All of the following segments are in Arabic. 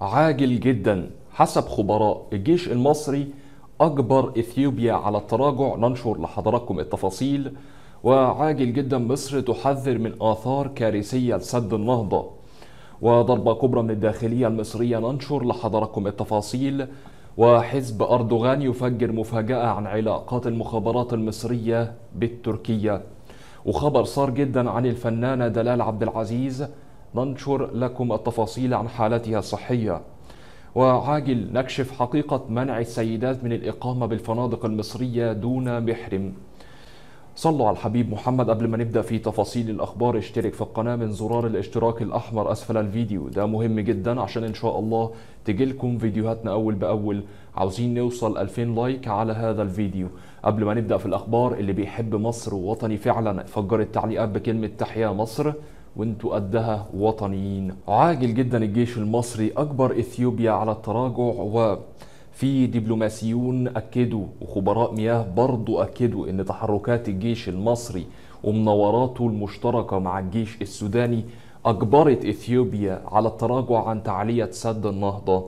عاجل جدا حسب خبراء الجيش المصري أجبر إثيوبيا على التراجع ننشر لحضراتكم التفاصيل وعاجل جدا مصر تحذر من آثار كارثية لسد النهضة وضربة كبرى من الداخلية المصرية ننشر لحضراتكم التفاصيل وحزب أردوغان يفجر مفاجأة عن علاقات المخابرات المصرية بالتركية وخبر صار جدا عن الفنانة دلال عبد العزيز ننشر لكم التفاصيل عن حالتها الصحية وعاجل نكشف حقيقة منع السيدات من الإقامة بالفنادق المصرية دون محرم صلوا على الحبيب محمد قبل ما نبدأ في تفاصيل الأخبار اشترك في القناة من زرار الاشتراك الأحمر أسفل الفيديو ده مهم جدا عشان إن شاء الله تجيلكم فيديوهاتنا أول بأول عاوزين نوصل 2000 لايك على هذا الفيديو قبل ما نبدأ في الأخبار اللي بيحب مصر ووطني فعلا فجر التعليقات بكلمة تحيا مصر وانتوا قدها وطنيين عاجل جدا الجيش المصري اجبر اثيوبيا على التراجع و في دبلوماسيون اكدوا وخبراء مياه برضو اكدوا ان تحركات الجيش المصري ومناوراته المشتركه مع الجيش السوداني اجبرت اثيوبيا على التراجع عن تعليه سد النهضه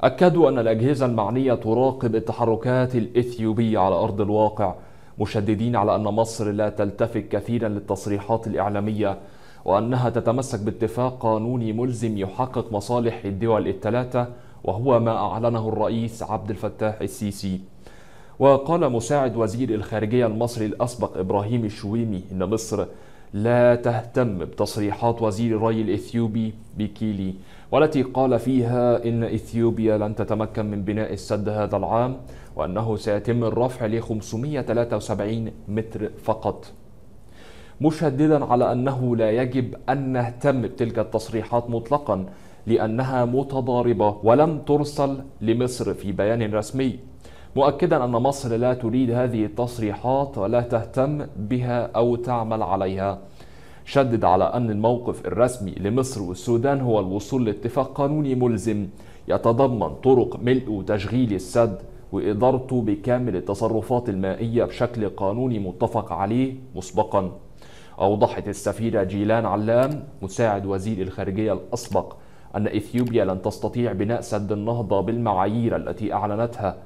اكدوا ان الاجهزه المعنيه تراقب التحركات الاثيوبيه على ارض الواقع مشددين على ان مصر لا تلتفت كثيرا للتصريحات الاعلاميه وأنها تتمسك باتفاق قانوني ملزم يحقق مصالح الدول الثلاثة وهو ما أعلنه الرئيس عبد الفتاح السيسي وقال مساعد وزير الخارجية المصري الأسبق إبراهيم الشويمي إن مصر لا تهتم بتصريحات وزير الري الإثيوبي بكيلي والتي قال فيها إن إثيوبيا لن تتمكن من بناء السد هذا العام وأنه سيتم الرفع ل 573 متر فقط مشددا على أنه لا يجب أن نهتم بتلك التصريحات مطلقا لأنها متضاربة ولم ترسل لمصر في بيان رسمي مؤكدا أن مصر لا تريد هذه التصريحات ولا تهتم بها أو تعمل عليها شدد على أن الموقف الرسمي لمصر والسودان هو الوصول لاتفاق قانوني ملزم يتضمن طرق ملء وتشغيل السد وإدارته بكامل التصرفات المائية بشكل قانوني متفق عليه مسبقاً أوضحت السفيرة جيلان علام مساعد وزير الخارجية الأسبق أن إثيوبيا لن تستطيع بناء سد النهضة بالمعايير التي أعلنتها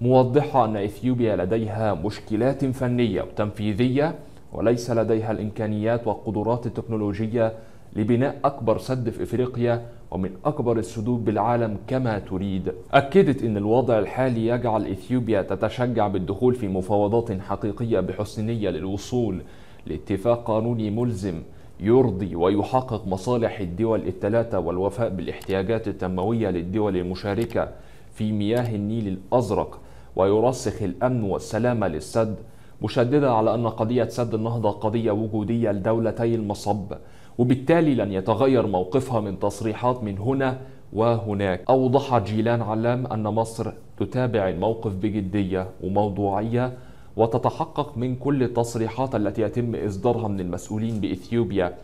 موضحة أن إثيوبيا لديها مشكلات فنية وتنفيذية وليس لديها الإمكانيات والقدرات التكنولوجية لبناء أكبر سد في إفريقيا ومن أكبر السدود بالعالم كما تريد أكدت أن الوضع الحالي يجعل إثيوبيا تتشجع بالدخول في مفاوضات حقيقية بحسن نية للوصول لاتفاق قانوني ملزم يرضي ويحقق مصالح الدول الثلاثة والوفاء بالاحتياجات التنموية للدول المشاركة في مياه النيل الأزرق ويرسخ الأمن والسلامة للسد مشددة على أن قضية سد النهضة قضية وجودية لدولتي المصب وبالتالي لن يتغير موقفها من تصريحات من هنا وهناك أوضح جيلان علام أن مصر تتابع الموقف بجدية وموضوعية وتتحقق من كل التصريحات التي يتم إصدارها من المسؤولين بإثيوبيا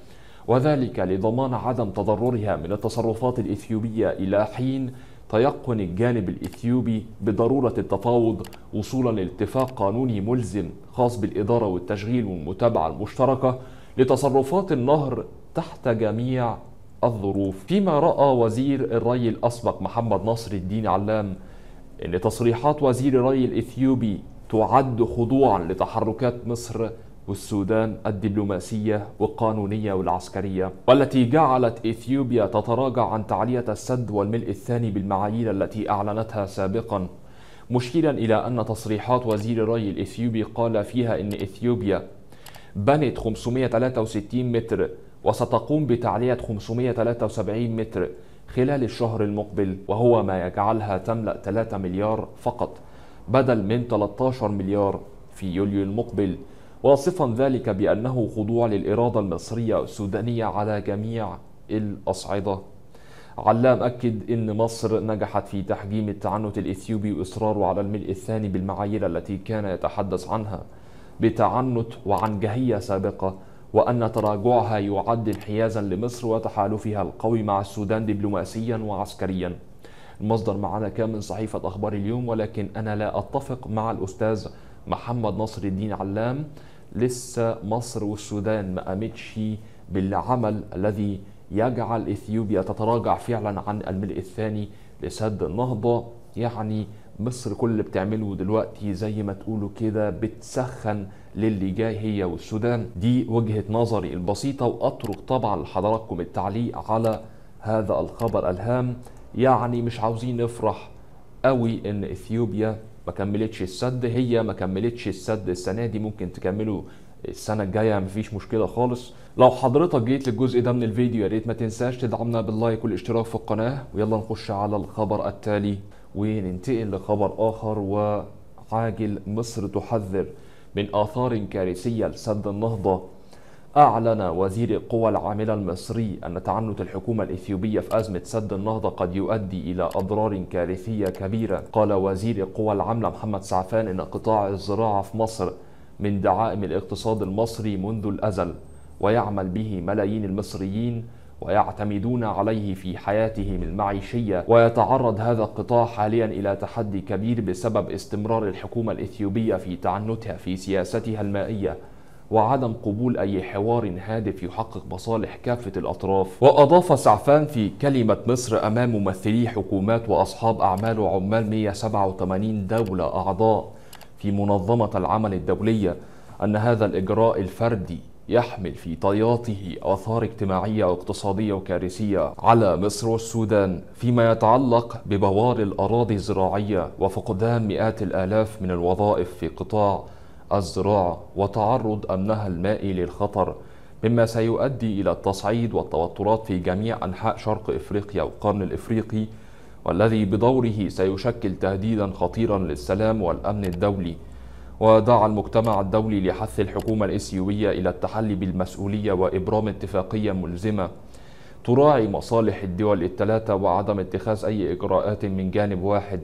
وذلك لضمان عدم تضررها من التصرفات الإثيوبية إلى حين تيقن الجانب الإثيوبي بضرورة التفاوض وصولا لاتفاق قانوني ملزم خاص بالإدارة والتشغيل والمتابعة المشتركة لتصرفات النهر تحت جميع الظروف فيما رأى وزير الري الأسبق محمد نصر الدين علام أن تصريحات وزير الري الإثيوبي تعد خضوعا لتحركات مصر والسودان الدبلوماسية والقانونية والعسكرية والتي جعلت إثيوبيا تتراجع عن تعلية السد والملء الثاني بالمعايير التي أعلنتها سابقا مشيرا إلى أن تصريحات وزير الري الإثيوبي قال فيها أن إثيوبيا بنت 563 متر وستقوم بتعلية 573 متر خلال الشهر المقبل وهو ما يجعلها تملأ 3 مليار فقط بدل من 13 مليار في يوليو المقبل واصفا ذلك بأنه خضوع للإرادة المصرية السودانية على جميع الأصعدة علام أكد أن مصر نجحت في تحجيم التعنت الإثيوبي وإصراره على الملء الثاني بالمعايير التي كان يتحدث عنها بتعنت وعنجهية سابقة وأن تراجعها يعد انحيازا لمصر وتحالفها القوي مع السودان دبلوماسيا وعسكريا المصدر معنا كان من صحيفة أخبار اليوم ولكن أنا لا أتفق مع الأستاذ محمد نصر الدين علام لسه مصر والسودان ما قامتش بالعمل الذي يجعل إثيوبيا تتراجع فعلا عن الملء الثاني لسد النهضة يعني مصر كل اللي بتعمله دلوقتي زي ما تقولوا كده بتسخن للي جاي هي والسودان دي وجهة نظري البسيطة وأترك طبعا لحضراتكم التعليق على هذا الخبر الهام يعني مش عاوزين نفرح قوي ان اثيوبيا ما كملتش السد هي ما كملتش السد السنه دي ممكن تكمله السنه الجايه مفيش مشكله خالص لو حضرتك جيت للجزء ده من الفيديو يا ريت ما تنساش تدعمنا باللايك والاشتراك في القناه ويلا نخش على الخبر التالي وننتقل لخبر اخر وعاجل مصر تحذر من اثار كارثيه لسد النهضه أعلن وزير القوى العاملة المصري أن تعنت الحكومة الإثيوبية في أزمة سد النهضة قد يؤدي إلى أضرار كارثية كبيرة قال وزير القوى العاملة محمد سعفان إن قطاع الزراعة في مصر من دعائم الاقتصاد المصري منذ الأزل ويعمل به ملايين المصريين ويعتمدون عليه في حياتهم المعيشية ويتعرض هذا القطاع حاليا إلى تحدي كبير بسبب استمرار الحكومة الإثيوبية في تعنتها في سياستها المائية وعدم قبول أي حوار هادف يحقق مصالح كافة الأطراف وأضاف سعفان في كلمة مصر أمام ممثلي حكومات وأصحاب أعمال وعمال 187 دولة أعضاء في منظمة العمل الدولية أن هذا الإجراء الفردي يحمل في طياته آثار اجتماعية واقتصادية وكارثية على مصر والسودان فيما يتعلق ببوار الأراضي الزراعية وفقدان مئات الآلاف من الوظائف في قطاع الزراعة وتعرض أمنها المائي للخطر مما سيؤدي إلى التصعيد والتوترات في جميع أنحاء شرق إفريقيا والقرن الإفريقي والذي بدوره سيشكل تهديدا خطيرا للسلام والأمن الدولي ودعا المجتمع الدولي لحث الحكومة الإثيوبية إلى التحلي بالمسؤولية وإبرام اتفاقية ملزمة تراعي مصالح الدول الثلاثة وعدم اتخاذ أي إجراءات من جانب واحد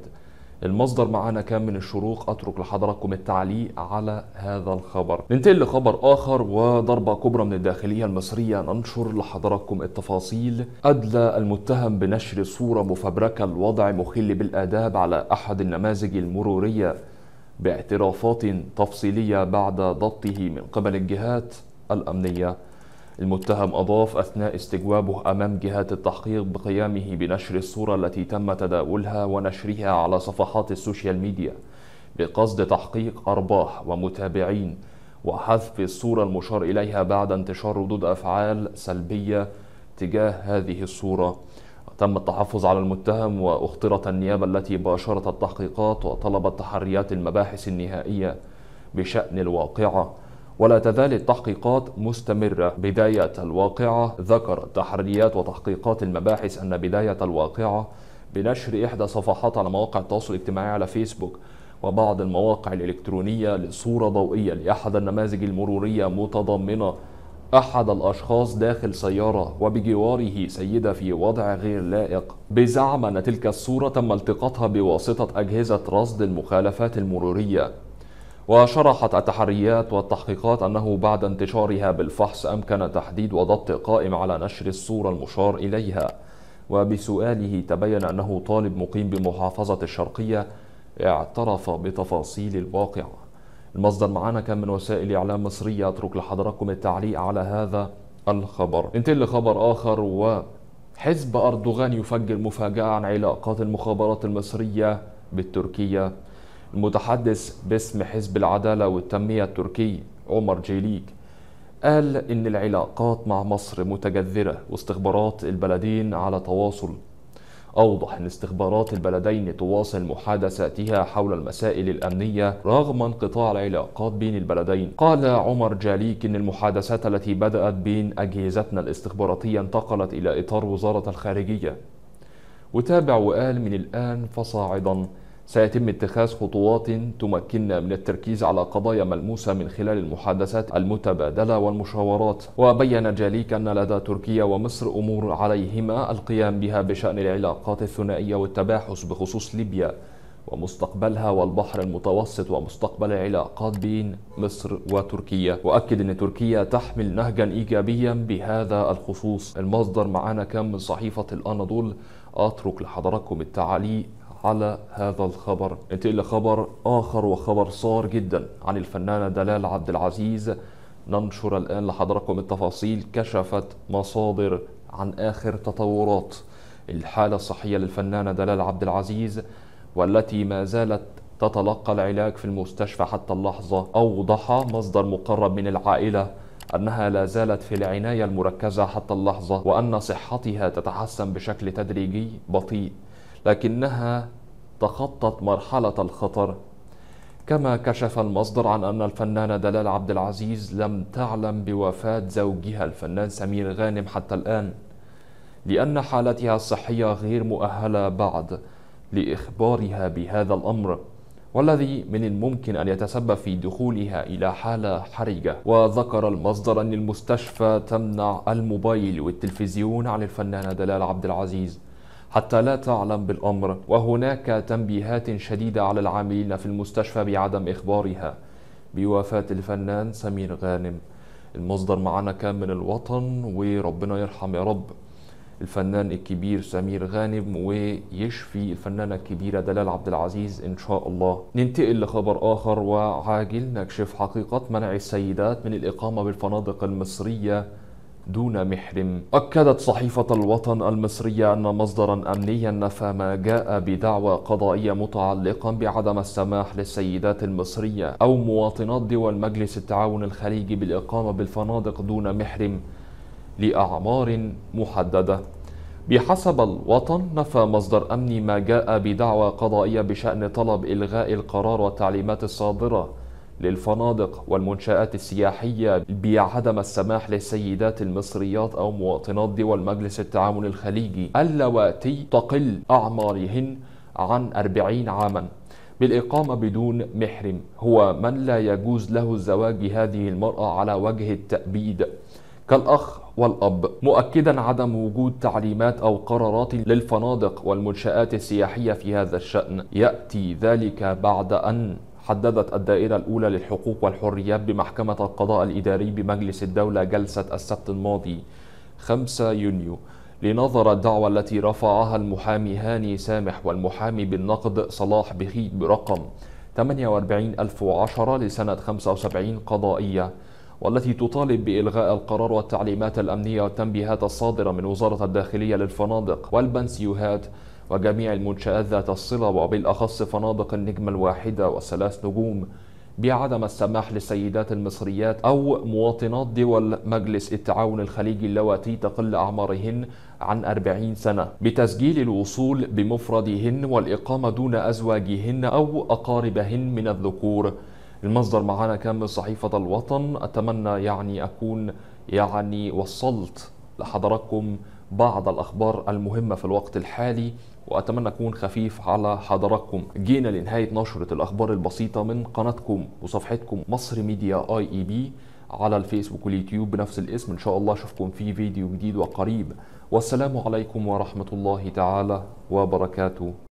المصدر معانا كان من الشروق اترك لحضراتكم التعليق على هذا الخبر ننتقل لخبر اخر وضربه كبرى من الداخليه المصريه ننشر لحضراتكم التفاصيل ادلى المتهم بنشر صوره مفبركه الوضع مخل بالاداب على احد النماذج المروريه باعترافات تفصيليه بعد ضبطه من قبل الجهات الامنيه المتهم أضاف أثناء استجوابه أمام جهات التحقيق بقيامه بنشر الصورة التي تم تداولها ونشرها على صفحات السوشيال ميديا بقصد تحقيق أرباح ومتابعين وحذف الصورة المشار إليها بعد انتشار ردود أفعال سلبية تجاه هذه الصورة تم التحفظ على المتهم واخترت النيابة التي باشرت التحقيقات وطلبت تحريات المباحث النهائية بشأن الواقعة ولا تزال التحقيقات مستمرة بداية الواقعة ذكرت تحريات وتحقيقات المباحث أن بداية الواقعة بنشر إحدى صفحات على مواقع التواصل الاجتماعي على فيسبوك وبعض المواقع الإلكترونية لصورة ضوئية لأحد النماذج المرورية متضمنة أحد الأشخاص داخل سيارة وبجواره سيدة في وضع غير لائق بزعم أن تلك الصورة تم التقاطها بواسطة أجهزة رصد المخالفات المرورية وشرحت التحريات والتحقيقات أنه بعد انتشارها بالفحص أمكن تحديد وضبط قائم على نشر الصورة المشار إليها وبسؤاله تبين أنه طالب مقيم بمحافظة الشرقية اعترف بتفاصيل الواقعة المصدر معنا كان من وسائل إعلام مصرية أترك لحضراتكم التعليق على هذا الخبر انتل لخبر آخر وحزب أردوغان يفجر مفاجأة عن علاقات المخابرات المصرية بالتركية المتحدث باسم حزب العدالة والتنمية التركي عمر جيليك قال إن العلاقات مع مصر متجذرة واستخبارات البلدين على تواصل أوضح أن استخبارات البلدين تواصل محادثاتها حول المسائل الأمنية رغم انقطاع العلاقات بين البلدين قال عمر جاليك أن المحادثات التي بدأت بين أجهزتنا الاستخباراتية انتقلت إلى إطار وزارة الخارجية وتابع وقال من الآن فصاعدا سيتم اتخاذ خطوات تمكننا من التركيز على قضايا ملموسة من خلال المحادثات المتبادلة والمشاورات وبين جاليك أن لدى تركيا ومصر أمور عليهما القيام بها بشأن العلاقات الثنائية والتباحث بخصوص ليبيا ومستقبلها والبحر المتوسط ومستقبل العلاقات بين مصر وتركيا وأكد أن تركيا تحمل نهجا إيجابيا بهذا الخصوص المصدر معانا كان من صحيفة الأناضول أترك لحضراتكم التعليق على هذا الخبر انتقل لخبر آخر وخبر صار جدا عن الفنانة دلال عبد العزيز ننشر الآن لحضراتكم التفاصيل كشفت مصادر عن آخر تطورات الحالة الصحية للفنانة دلال عبد العزيز والتي ما زالت تتلقى العلاج في المستشفى حتى اللحظة أوضح مصدر مقرب من العائلة أنها لا زالت في العناية المركزة حتى اللحظة وأن صحتها تتحسن بشكل تدريجي بطيء لكنها تخطت مرحلة الخطر كما كشف المصدر عن أن الفنانة دلال عبد العزيز لم تعلم بوفاة زوجها الفنان سمير غانم حتى الآن لأن حالتها الصحية غير مؤهلة بعد لإخبارها بهذا الأمر والذي من الممكن أن يتسبب في دخولها إلى حالة حرجة وذكر المصدر أن المستشفى تمنع الموبايل والتلفزيون عن الفنانة دلال عبد العزيز حتى لا تعلم بالأمر وهناك تنبيهات شديدة على العاملين في المستشفى بعدم إخبارها بوفاة الفنان سمير غانم المصدر معنا كان من الوطن وربنا يرحم يا رب الفنان الكبير سمير غانم ويشفي الفنانة الكبيرة دلال عبد العزيز إن شاء الله ننتقل لخبر آخر وعاجل نكشف حقيقة منع السيدات من الإقامة بالفنادق المصرية دون محرم أكدت صحيفة الوطن المصرية أن مصدرا أمنيا نفى ما جاء بدعوى قضائية متعلقا بعدم السماح للسيدات المصرية أو مواطنات دول مجلس التعاون الخليجي بالإقامة بالفنادق دون محرم لأعمار محددة بحسب الوطن نفى مصدر أمني ما جاء بدعوى قضائية بشأن طلب إلغاء القرار والتعليمات الصادرة للفنادق والمنشآت السياحية بعدم السماح للسيدات المصريات أو مواطنات دول مجلس التعاون الخليجي اللواتي تقل أعمارهن عن 40 عاما بالإقامة بدون محرم هو من لا يجوز له الزواج هذه المرأة على وجه التأبيد كالأخ والأب مؤكدا عدم وجود تعليمات أو قرارات للفنادق والمنشآت السياحية في هذا الشأن يأتي ذلك بعد أن حددت الدائرة الأولى للحقوق والحريات بمحكمة القضاء الإداري بمجلس الدولة جلسة السبت الماضي 5 يونيو لنظر الدعوى التي رفعها المحامي هاني سامح والمحامي بالنقد صلاح بخيت برقم 48010 لسنة 75 قضائية والتي تطالب بإلغاء القرار والتعليمات الأمنية والتنبيهات الصادرة من وزارة الداخلية للفنادق والبنسيوهات وجميع المنشآت ذات الصلة وبالأخص فنادق النجمة الواحدة والثلاث نجوم بعدم السماح للسيدات المصريات أو مواطنات دول مجلس التعاون الخليجي اللواتي تقل أعمارهن عن 40 سنة بتسجيل الوصول بمفردهن والإقامة دون أزواجهن أو أقاربهن من الذكور المصدر معانا كان من صحيفة الوطن أتمنى يعني أكون يعني وصلت لحضراتكم بعض الأخبار المهمة في الوقت الحالي وأتمنى أكون خفيف على حضراتكم جينا لنهاية نشرة الأخبار البسيطة من قناتكم وصفحتكم مصر ميديا آي إي بي على الفيسبوك واليوتيوب بنفس الاسم إن شاء الله أشوفكم في فيديو جديد وقريب والسلام عليكم ورحمة الله تعالى وبركاته